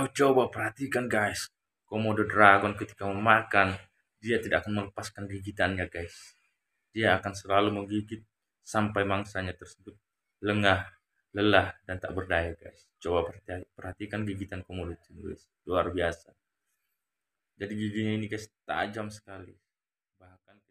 Kau coba perhatikan guys, komodo dragon ketika memakan, dia tidak akan melepaskan gigitannya guys. Dia akan selalu menggigit sampai mangsanya tersebut lengah, lelah, dan tak berdaya guys. Coba perhatikan gigitan komodo itu guys, luar biasa. Jadi giginya ini guys tajam sekali. Bahkan